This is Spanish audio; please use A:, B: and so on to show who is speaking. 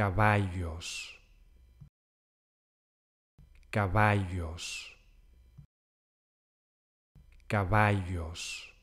A: caballos, caballos, caballos.